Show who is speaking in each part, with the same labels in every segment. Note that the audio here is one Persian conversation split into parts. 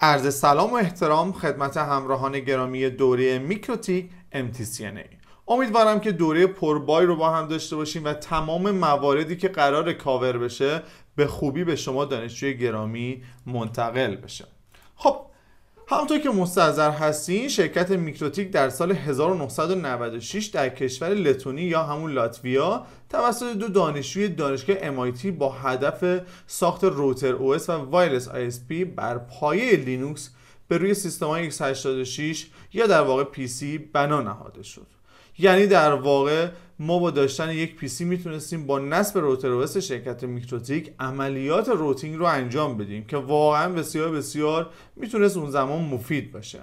Speaker 1: عرض سلام و احترام خدمت همراهان گرامی دوره میکروتیک MTCNA امیدوارم که دوره پربای رو با هم داشته باشیم و تمام مواردی که قرار کاور بشه به خوبی به شما دانشجوی گرامی منتقل بشه خب همونطور که مستظر هستین شرکت میکروتیک در سال 1996 در کشور لتونی یا همون لاتویا توسط دو دانشجوی دانشگاه MIT با هدف ساخت روتر او و وایرلس ISP بر پایه لینوکس به روی سیستم x86 یا در واقع PC بنا نهاده شد. یعنی در واقع ما با داشتن یک پیسی میتونستیم با نصب روتر روتروس شرکت میکروتیک عملیات روتینگ رو انجام بدیم که واقعا بسیار بسیار میتونست اون زمان مفید باشه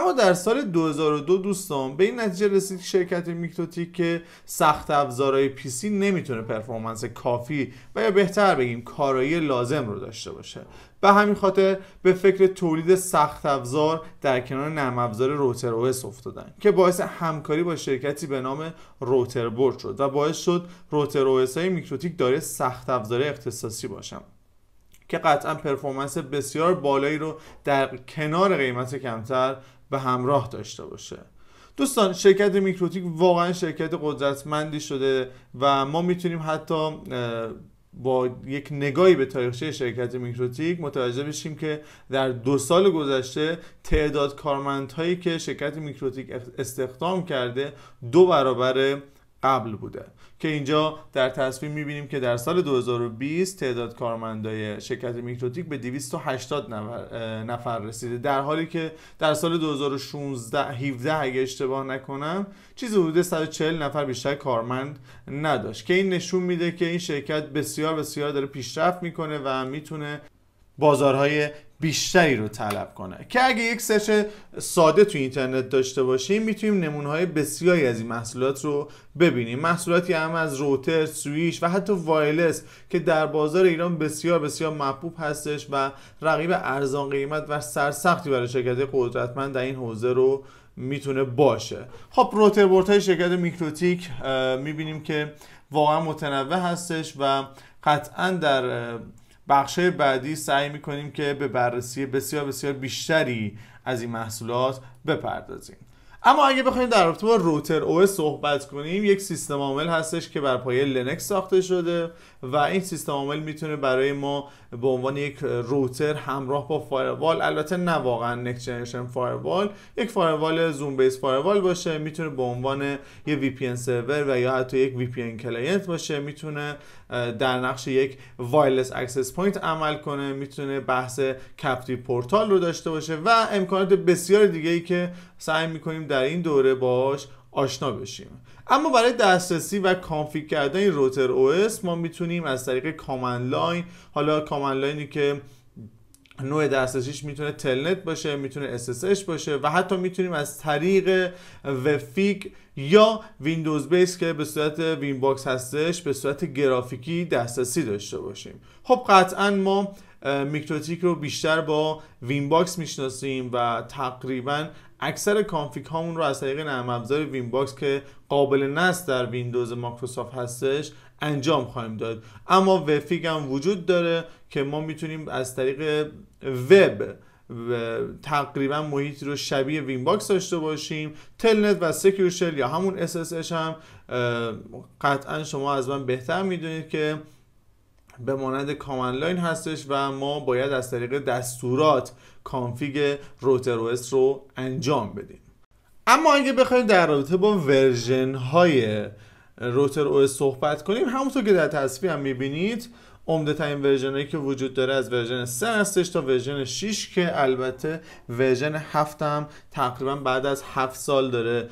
Speaker 1: اما در سال 2002 دوستان به این نتیجه رسید شرکت میکروتیک که سخت پی پیسی نمیتونه پرفورمنس کافی و یا بهتر بگیم کارایی لازم رو داشته باشه به همین خاطر به فکر تولید سخت افزار در کنار نرم افزار روتر اوس افتادن که باعث همکاری با شرکتی به نام روتر بورد شد و باعث شد روتر اوس های میکروتیک داره سخت افزار اختصاصی باشن که قطعا پرفورمنس بسیار بالایی رو در کنار قیمت کمتر به همراه داشته باشه دوستان شرکت میکروتیک واقعا شرکت قدرتمندی شده و ما میتونیم حتی با یک نگاهی به تاریخچه شرکت میکروتیک متوجه بشیم که در دو سال گذشته تعداد کارمندهایی که شرکت میکروتیک استخدام کرده دو برابر قبل بوده که اینجا در تصویر میبینیم که در سال 2020 تعداد کارمندای شرکت میکروتیک به 280 نفر رسیده در حالی که در سال 2016 17 اگه اشتباه نکنم چیزی حدود 140 نفر بیشتر کارمند نداشت که این نشون میده که این شرکت بسیار بسیار داره پیشرفت میکنه و میتونه بازارهای بیشتری رو طلب کنه که اگه یک سرچ ساده تو اینترنت داشته باشیم میتونیم نمونه های بسیاری از این محصولات رو ببینیم محصولاتی هم از روتر، سویش و حتی وایلس که در بازار ایران بسیار بسیار محبوب هستش و رقیب ارزان قیمت و سرسختی برای شرکت قدرتمند در این حوزه رو میتونه باشه خب روتر بورت های شرکت میکروتیک میبینیم که واقعا متنوع هستش و قطعا در بخش بعدی سعی میکنیم که به بررسی بسیار بسیار بیشتری از این محصولات بپردازیم اما اگه بخوایم در رابطه با روتر او صحبت کنیم یک سیستم عامل هستش که بر پایه لینکس ساخته شده و این سیستم عامل میتونه برای ما به عنوان یک روتر همراه با فایروال البته نه واقعا نکست جنریشن فایروال یک فایروال زوم بیس فایروال باشه میتونه به عنوان یک وی پی سرور و یا حتی یک وی پی کلاینت باشه میتونه در نقش یک وایلیس اکسس پوینت عمل کنه میتونه بحث کپتی پورتال رو داشته باشه و امکانات بسیار دیگه ای که سعی میکنیم در این دوره باش آشنا بشیم اما برای دسترسی و کانفیگ کردن این روتر او اس ما میتونیم از طریق کامند لاین حالا کامند لاینی که نوع دسترسیش میتونه تلنت باشه میتونه اس اش باشه و حتی میتونیم از طریق وفیک یا ویندوز بیس که به صورت وین باکس هستش به صورت گرافیکی دسترسی داشته باشیم خب قطعا ما میکروتیک رو بیشتر با وین باکس میشناسیم و تقریبا اکثر کانفیگ هامون رو از طریق نرم افزار وین باکس که قابل نصب در ویندوز مایکروسافت هستش انجام خواهیم داد اما وفیگ هم وجود داره که ما میتونیم از طریق وب تقریبا محیط رو شبیه وین باکس داشته باشیم تلنت و سکیورشل یا همون اش هم قطعا شما از من بهتر میدونید که به مانند کامن لاین هستش و ما باید از طریق دستورات کانفیگ روتر او رو انجام بدیم اما اگه بخوایم در رابطه با ورژن های روتر او صحبت کنیم همونطور که در تصویر هم میبینید عمده ترین ورژن هایی که وجود داره از ورژن 3 هستش تا ورژن 6 که البته ورژن 7 هم تقریبا بعد از 7 سال داره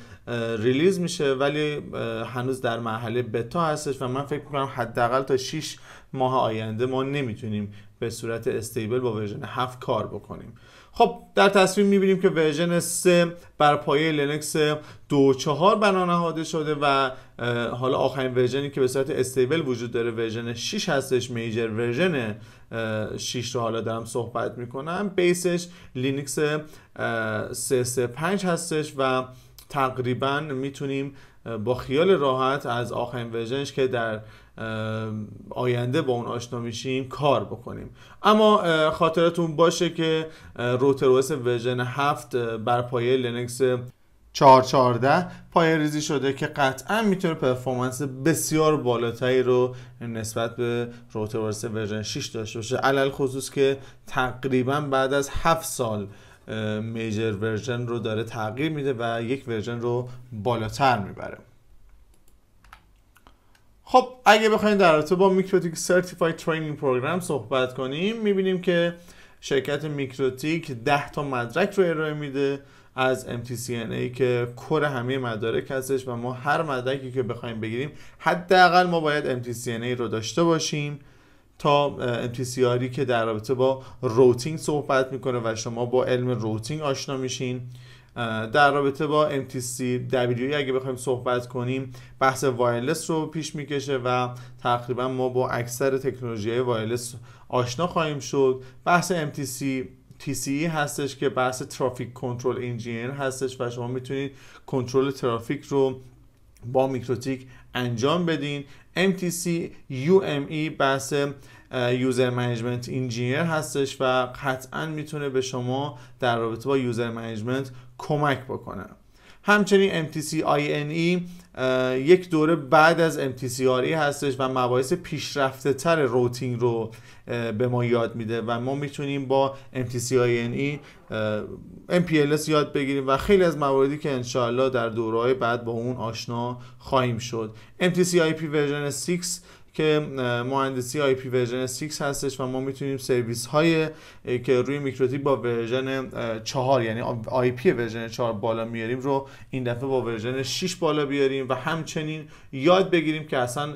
Speaker 1: ریلیز میشه ولی هنوز در مرحله بتا هستش و من فکر می‌کنم حداقل تا 6 ماه آینده ما نمیتونیم به صورت استیبل با ورژن 7 کار بکنیم خب در تصویر میبینیم که ورژن 3 بر پایه لینکس 2.4 بنا نهاده شده و حالا آخرین ورژنی که به صورت استیبل وجود داره ورژن 6 هستش میجر ورژن 6 رو حالا دارم صحبت میکنم بیسش لینکس 3.3.5 هستش و تقریبا میتونیم با خیال راحت از آخرین ورژنش که در آینده با اون آشنا میشیم کار بکنیم اما خاطرتون باشه که روتروس ورژن 7 بر پایه لینکس 414 پایه ریزی شده که قطعا میتونه پرفورمنس بسیار بالاتری رو نسبت به روتروس ورژن 6 داشته باشه علل خصوص که تقریبا بعد از 7 سال میجر ورژن رو داره تغییر میده و یک ورژن رو بالاتر میبره خب اگه بخوایم در رابطه با میکروتیک سرتیفای ترینینگ پروگرام صحبت کنیم میبینیم که شرکت میکروتیک 10 تا مدرک رو ارائه میده از MTCNA که کره همه مدارک هستش و ما هر مدرکی که بخوایم بگیریم حداقل ما باید MTCNA رو داشته باشیم تا MTCR که در رابطه با روتینگ صحبت میکنه و شما با علم روتینگ آشنا میشین در رابطه با MTC WE اگه بخوایم صحبت کنیم بحث وایرلس رو پیش میکشه و تقریبا ما با اکثر تکنولوژی وایرلس آشنا خواهیم شد بحث MTC TCE هستش که بحث ترافیک کنترل انجین هستش و شما میتونید کنترل ترافیک رو با میکروتیک انجام بدین MTC UME بحث یوزر منیجمنت انجینیر هستش و قطعا میتونه به شما در رابطه با یوزر منیجمنت کمک بکنه همچنین MTC INE یک دوره بعد از MTCRE هستش و مباحث پیشرفته تر روتینگ رو به ما یاد میده و ما میتونیم با MTCINE MPLS یاد بگیریم و خیلی از مواردی که انشاءالله در دورهای بعد با اون آشنا خواهیم شد MTCIP ورژن 6 که مهندسی آی پی ورژن 6 هستش و ما میتونیم سرویس های که روی میکروتیک با ورژن 4 یعنی آی پی ورژن 4 بالا میاریم رو این دفعه با ورژن 6 بالا بیاریم و همچنین یاد بگیریم که اصلا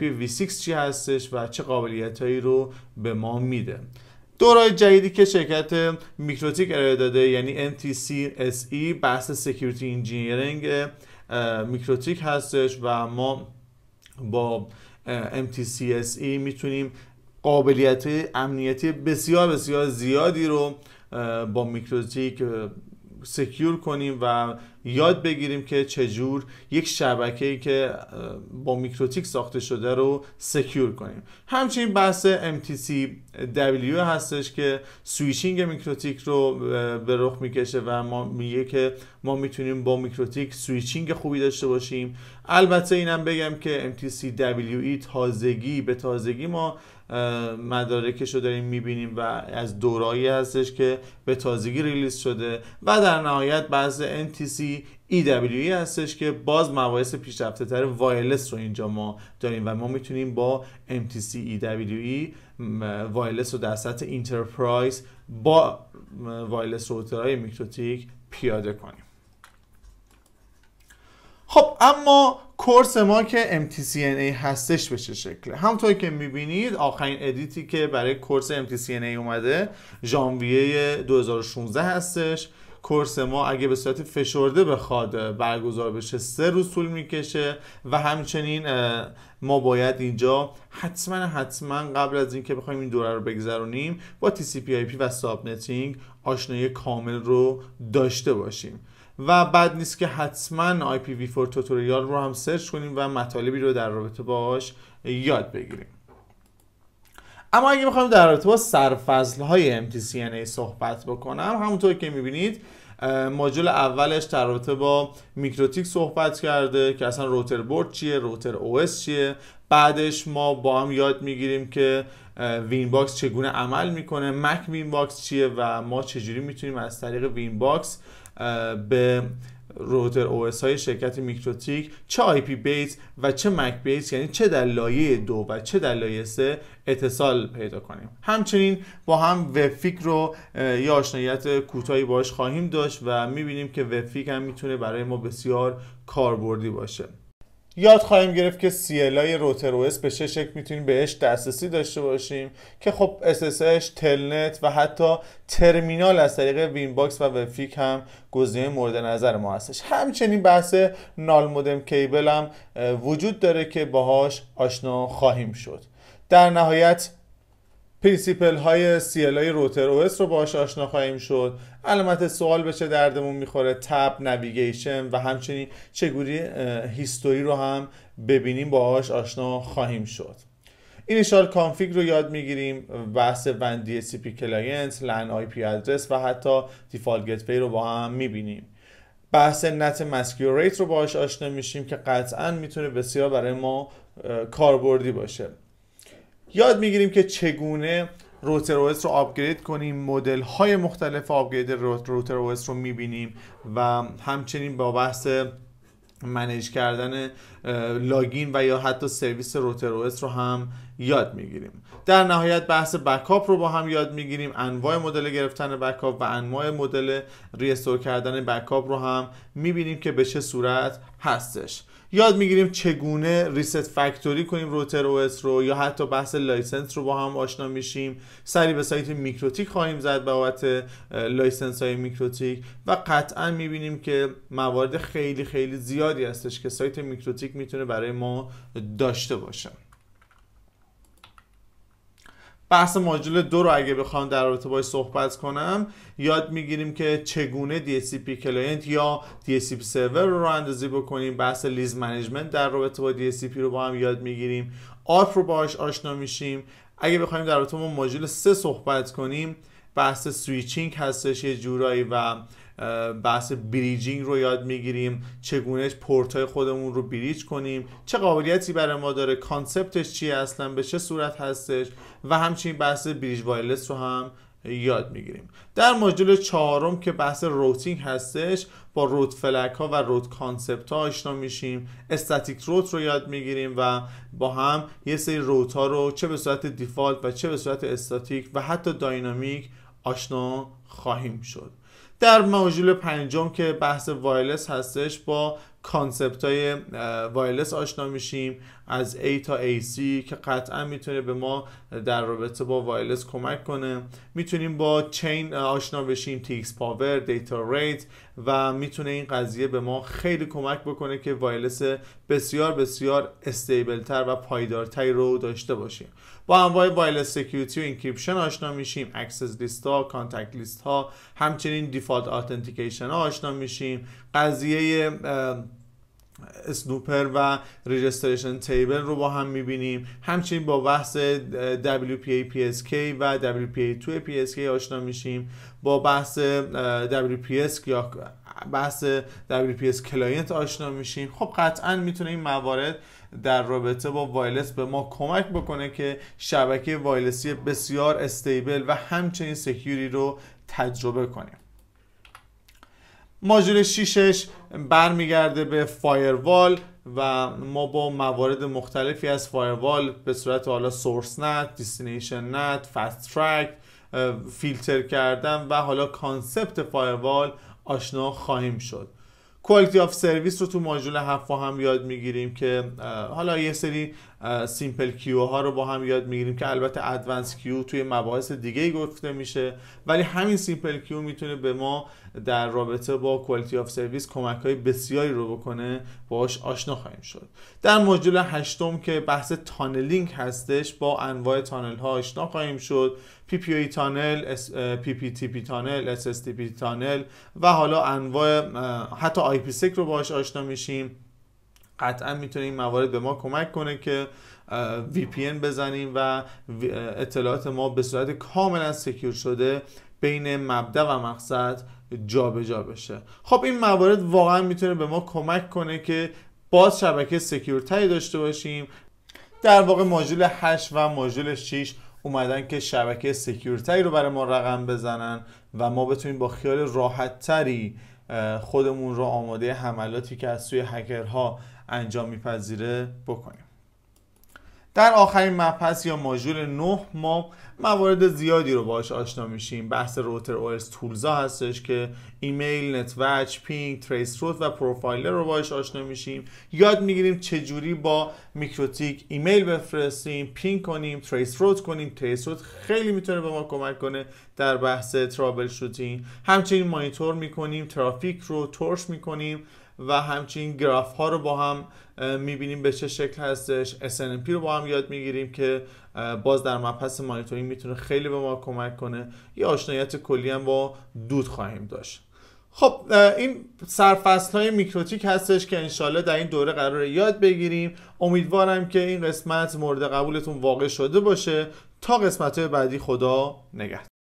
Speaker 1: وی 6 چی هستش و چه قابلیت هایی رو به ما میده دورای جدیدی که شرکت میکروتیک ارائه داده یعنی MTC SE بحث سکیوریتی انجینیرینگ میکروتیک هستش و ما با MTCSE میتونیم قابلیت امنیتی بسیار بسیار زیادی رو با میکروتیک سکیور کنیم و یاد بگیریم که چجور یک شبکه ای که با میکروتیک ساخته شده رو سکیور کنیم همچنین بحث w هستش که سویچینگ میکروتیک رو به رخ میکشه و ما میگه که ما میتونیم با میکروتیک سویچینگ خوبی داشته باشیم البته اینم بگم که MTCWE تازگی به تازگی ما مدارکش رو داریم میبینیم و از دورایی هستش که به تازگی ریلیز شده و در نهایت بعض NTC EWE هستش که باز مباحث پیشرفته تر وایلس رو اینجا ما داریم و ما میتونیم با MTC EWE وایلس رو در سطح اینترپرایز با وایلس روترهای میکروتیک پیاده کنیم خب اما کورس ما که MTCNA هستش به چه شکله همونطور که میبینید آخرین ادیتی که برای کورس MTCNA اومده ژانویه 2016 هستش کورس ما اگه به صورت فشرده بخواد برگزار بشه سه روز طول میکشه و همچنین ما باید اینجا حتما حتما قبل از اینکه بخوایم این دوره رو بگذرونیم با TCP IP و نتینگ آشنایی کامل رو داشته باشیم و بعد نیست که حتما IPv4 توتوریال رو هم سرچ کنیم و مطالبی رو در رابطه باش یاد بگیریم اما اگه میخوایم در رابطه با سرفضل های MTCNA صحبت بکنم همونطور که میبینید ماجول اولش در رابطه با میکروتیک صحبت کرده که اصلا روتر بورد چیه روتر او چیه بعدش ما با هم یاد میگیریم که وین باکس چگونه عمل میکنه مک وین باکس چیه و ما چجوری میتونیم از طریق وین باکس به روتر او های شرکت میکروتیک چه آی پی بیس و چه مک بیس یعنی چه در لایه دو و چه در لایه سه اتصال پیدا کنیم همچنین با هم وفیک رو یه آشناییت کوتاهی باش خواهیم داشت و میبینیم که وفیک هم میتونه برای ما بسیار کاربردی باشه یاد خواهیم گرفت که سیلای روتر وس به چه شکل میتونیم بهش دسترسی داشته باشیم که خب SSH، تلنت و حتی ترمینال از طریق وین باکس و وفیک هم گزینه مورد نظر ما هستش همچنین بحث نال مودم کیبل هم وجود داره که باهاش آشنا خواهیم شد در نهایت پرینسیپل های ال روتر او رو باهاش آشنا خواهیم شد علامت سوال به چه دردمون میخوره تب نویگیشن و همچنین چگونه هیستوری رو هم ببینیم باهاش آشنا خواهیم شد اینیشال کانفیگ رو یاد میگیریم بحث بندی سی پی کلاینت لن آی پی ادرس و حتی دیفالت گتوی رو با هم میبینیم بحث نت مسکیوریت رو باهاش آشنا میشیم که قطعا میتونه بسیار برای ما کاربردی باشه یاد میگیریم که چگونه روتر او رو آپگرید کنیم مدل های مختلف آپگرید روتر او رو میبینیم و همچنین با بحث منیج کردن لاگین و یا حتی سرویس روتر او رو هم یاد میگیریم در نهایت بحث بکاپ رو با هم یاد میگیریم انواع مدل گرفتن بکاپ و انواع مدل ریستور کردن بکاپ رو هم میبینیم که به چه صورت هستش یاد میگیریم چگونه ریست فکتوری کنیم روتر او رو یا حتی بحث لایسنس رو با هم آشنا میشیم سری به سایت میکروتیک خواهیم زد بابت لایسنس های میکروتیک و قطعا میبینیم که موارد خیلی خیلی زیادی هستش که سایت میکروتیک میتونه برای ما داشته باشه بحث ماجول دو رو اگه بخوام در رابطه باش صحبت کنم یاد میگیریم که چگونه DSCP کلاینت یا DSCP سرور رو اندازی بکنیم بحث لیز منیجمنت در رابطه با DSCP رو با هم یاد میگیریم آرپ رو باهاش آشنا میشیم اگه بخوایم در رابطه با ماجول سه صحبت کنیم بحث سویچینگ هستش یه جورایی و بحث بریجینگ رو یاد میگیریم چگونه پورت های خودمون رو بریج کنیم چه قابلیتی برای ما داره کانسپتش چیه اصلا به چه صورت هستش و همچنین بحث بریج وایلس رو هم یاد میگیریم در ماژول چهارم که بحث روتینگ هستش با روت فلک ها و روت کانسپت ها آشنا میشیم استاتیک روت رو یاد میگیریم و با هم یه سری روت ها رو چه به صورت دیفالت و چه به صورت استاتیک و حتی داینامیک آشنا خواهیم شد در ماژول پنجم که بحث وایلس هستش با کانسپت های آشنا میشیم از A تا AC که قطعا میتونه به ما در رابطه با وایلس کمک کنه میتونیم با چین آشنا بشیم تیکس پاور دیتا ریت و میتونه این قضیه به ما خیلی کمک بکنه که وایلس بسیار بسیار استیبل تر و پایدارتری رو داشته باشیم با انواع وایلس سکیوریتی و انکریپشن آشنا میشیم اکسس لیست ها کانتکت لیست ها همچنین دیفالت اتنتیکیشن آشنا میشیم قضیه سنوپر و ریجستریشن تیبل رو با هم میبینیم همچنین با بحث WPA PSK و WPA 2 PSK آشنا میشیم با بحث WPS یا بحث WPS کلاینت آشنا میشیم خب قطعا میتونه این موارد در رابطه با وایلس به ما کمک بکنه که شبکه وایلسی بسیار استیبل و همچنین سکیوری رو تجربه کنیم ماژول 6 برمیگرده به فایروال و ما با موارد مختلفی از فایروال به صورت حالا سورس نت، دیستینیشن نت، فست ترک فیلتر کردن و حالا کانسپت فایروال آشنا خواهیم شد کوالیتی آف سرویس رو تو ماژول 7 هم یاد میگیریم که حالا یه سری سیمپل کیو ها رو با هم یاد میگیریم که البته ادوانس کیو توی مباحث دیگه ای گفته میشه ولی همین سیمپل کیو میتونه به ما در رابطه با کوالیتی آف سرویس کمک های بسیاری رو بکنه باش آشنا خواهیم شد در ماژول هشتم که بحث تانلینگ هستش با انواع تانل ها آشنا خواهیم شد پی پی تانل، پی تانل، تانل و حالا انواع حتی آی پی رو باش آشنا میشیم قطعا میتونه این موارد به ما کمک کنه که وی پی بزنیم و اطلاعات ما به صورت کاملا سکیور شده بین مبدا و مقصد جابجا جا بشه خب این موارد واقعا میتونه به ما کمک کنه که باز شبکه سکیورتری داشته باشیم در واقع ماژول 8 و ماژول 6 اومدن که شبکه سکیورتری رو برای ما رقم بزنن و ما بتونیم با خیال راحت تری خودمون رو آماده حملاتی که از سوی هکرها انجام میپذیره بکنیم در آخرین مبحث یا ماژول 9 ما موارد زیادی رو باهاش آشنا میشیم بحث روتر اس تولزا هستش که ایمیل نتوچ پینگ تریس روت و پروفایلر رو باهاش آشنا میشیم یاد میگیریم چجوری با میکروتیک ایمیل بفرستیم پینگ کنیم تریس روت کنیم تریس روت خیلی میتونه به ما کمک کنه در بحث ترابل شوتینگ همچنین مانیتور میکنیم ترافیک رو ترش میکنیم و همچنین گراف ها رو با هم میبینیم به چه شکل هستش SNMP رو با هم یاد میگیریم که باز در مبحث مانیتورینگ میتونه خیلی به ما کمک کنه یه آشنایت کلی هم با دود خواهیم داشت خب این سرفصل های میکروتیک هستش که انشالله در این دوره قرار یاد بگیریم امیدوارم که این قسمت مورد قبولتون واقع شده باشه تا قسمت بعدی خدا نگهد